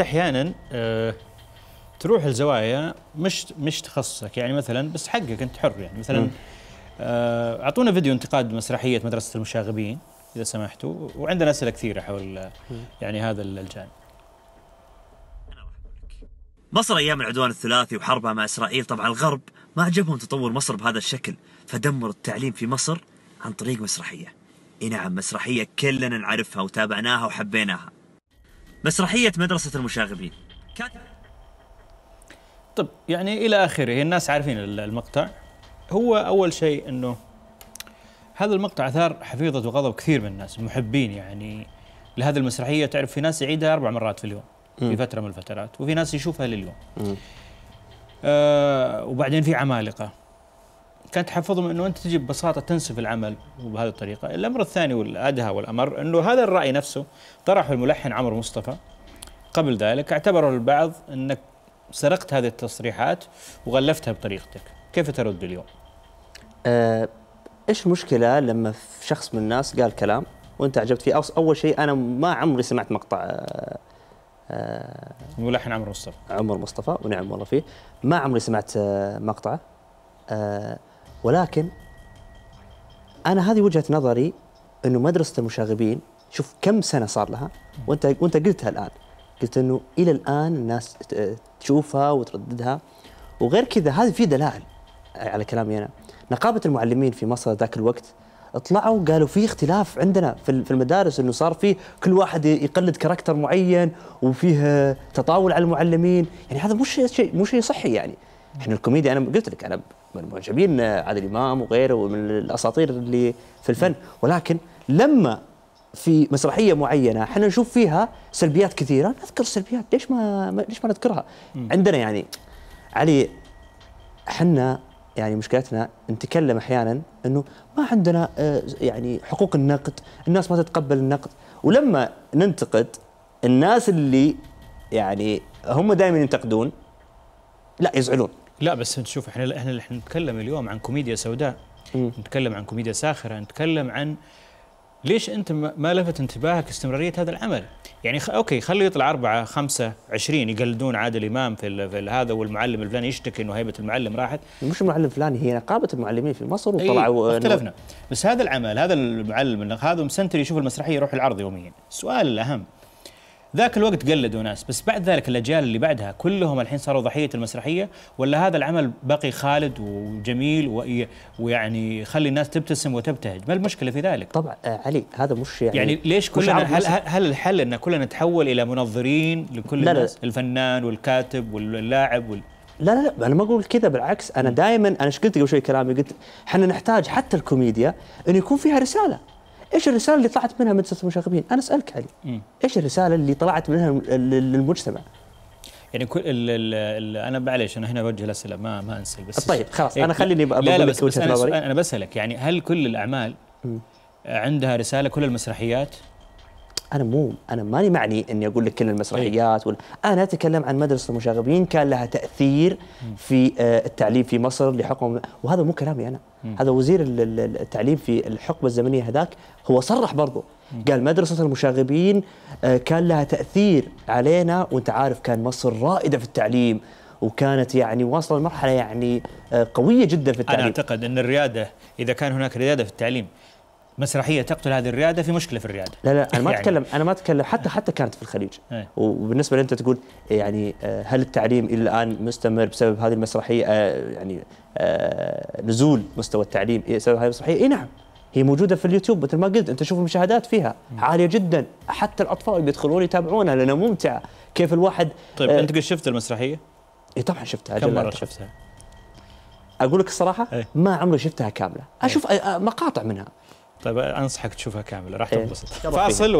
احيانا أه تروح الزوايا مش مش تخصصك يعني مثلا بس حقك انت حر يعني مثلا آه، اعطونا أه فيديو انتقاد مسرحيه مدرسه المشاغبين اذا سمحتوا وعندنا اسئله كثيره حول آه، يعني هذا الجانب مصر ايام العدوان الثلاثي وحربها مع اسرائيل طبعا الغرب ما عجبهم تطور مصر بهذا الشكل فدمر التعليم في مصر عن طريق مسرحيه اي نعم مسرحيه كلنا نعرفها وتابعناها وحبيناها مسرحية مدرسة المشاغبين طب يعني إلى آخره الناس عارفين المقطع هو أول شيء أنه هذا المقطع أثار حفيظة وغضب كثير من الناس المحبين يعني لهذه المسرحية تعرف في ناس يعيدها أربع مرات في اليوم في فترة من الفترات وفي ناس يشوفها لليوم آه وبعدين في عمالقة كانت تحفظهم انه انت تجي ببساطه تنسف العمل وبهذه الطريقه، الامر الثاني والادهى والامر انه هذا الراي نفسه طرحه الملحن عمرو مصطفى قبل ذلك اعتبره البعض انك سرقت هذه التصريحات وغلفتها بطريقتك، كيف ترد اليوم؟ أه ايش المشكله لما شخص من الناس قال كلام وانت عجبت فيه اول شيء انا ما عمري سمعت مقطع أه أه ملحن عمرو مصطفى عمر مصطفى ونعم والله فيه ما عمري سمعت آه، مقطعه آه، ولكن انا هذه وجهه نظري انه مدرسه المشاغبين شوف كم سنه صار لها وانت وانت قلتها الان قلت انه الى الان الناس تشوفها وترددها وغير كذا هذه في دلائل على كلامي انا نقابه المعلمين في مصر ذاك الوقت طلعوا قالوا في اختلاف عندنا في المدارس انه صار في كل واحد يقلد كاركتر معين وفيه تطاول على المعلمين يعني هذا مش شيء مو شيء صحي يعني احنا الكوميديا انا قلت لك انا من معجبين عادل امام وغيره ومن الاساطير اللي في الفن ولكن لما في مسرحيه معينه احنا نشوف فيها سلبيات كثيره نذكر السلبيات ليش ما ليش ما نذكرها عندنا يعني علي احنا يعني مشكلتنا نتكلم احيانا انه ما عندنا آه، يعني حقوق النقد الناس ما تتقبل النقد ولما ننتقد الناس اللي يعني هم دائما ينتقدون لا يزعلون لا بس شوف احنا احنا نتكلم اليوم عن كوميديا سوداء مم. نتكلم عن كوميديا ساخره نتكلم عن ليش انت ما لفت انتباهك استمراريه هذا العمل؟ يعني خ... اوكي خليه يطلع اربعه خمسه 20 يقلدون عادل امام في, ال... في ال... هذا والمعلم الفلاني يشتكي انه هيبه المعلم راحت مش المعلم الفلاني هي نقابه المعلمين في مصر وطلعوا اختلفنا بس هذا العمل هذا المعلم هذا مسنتر يشوف المسرحيه يروح العرض يوميا السؤال الاهم ذاك الوقت قلدوا ناس بس بعد ذلك الاجيال اللي بعدها كلهم الحين صاروا ضحيه المسرحيه ولا هذا العمل بقي خالد وجميل ويعني يخلي الناس تبتسم وتبتهج ما المشكله في ذلك طبعا آه، علي هذا مش يعني يعني ليش كلنا هل, هل, الحل ان كلنا نتحول الى منظرين لكل لا الناس لا الفنان والكاتب واللاعب وال لا لا لا انا ما اقول كذا بالعكس انا دائما انا ايش قلت قبل شوي كلامي قلت احنا نحتاج حتى الكوميديا انه يكون فيها رساله ايش الرساله اللي طلعت منها مجلس المشاغبين؟ انا اسالك علي ايش الرساله اللي طلعت منها للمجتمع؟ يعني كل الـ الـ الـ انا معليش انا هنا بوجه الاسئله ما ما انسى بس طيب خلاص إيه، انا خليني لا لا بس, بس أنا, أنا بسالك يعني هل كل الاعمال عندها رساله كل المسرحيات انا مو انا ماني معني اني اقول لك كل المسرحيات ولا انا اتكلم عن مدرسه المشاغبين كان لها تاثير في آه، التعليم في مصر لحكم وهذا مو كلامي انا هذا وزير التعليم في الحقبه الزمنيه هذاك هو صرح برضه قال مدرسة المشاغبين آه، كان لها تأثير علينا وانت عارف كان مصر رائدة في التعليم وكانت يعني واصله لمرحله يعني آه، قويه جدا في التعليم. انا اعتقد ان الرياده اذا كان هناك رياده في التعليم مسرحيه تقتل هذه الرياده في مشكله في الرياده لا لا انا ما يعني اتكلم انا ما اتكلم حتى حتى كانت في الخليج إيه. وبالنسبه انت تقول يعني آه، هل التعليم الى الان مستمر بسبب هذه المسرحيه آه، يعني آه، نزول مستوى التعليم بسبب هذه المسرحيه اي نعم هي موجوده في اليوتيوب مثل ما قلت انت شوف المشاهدات فيها عاليه جدا حتى الاطفال بيدخلون يتابعونها لانها ممتعه كيف الواحد طيب آه انت قد شفت المسرحيه؟ اي طبعا شفتها كم مره شفتها؟ اقول لك الصراحه إيه. ما عمري شفتها كامله إيه. اشوف مقاطع منها طيب انصحك تشوفها كامله راح إيه. تنبسط فاصل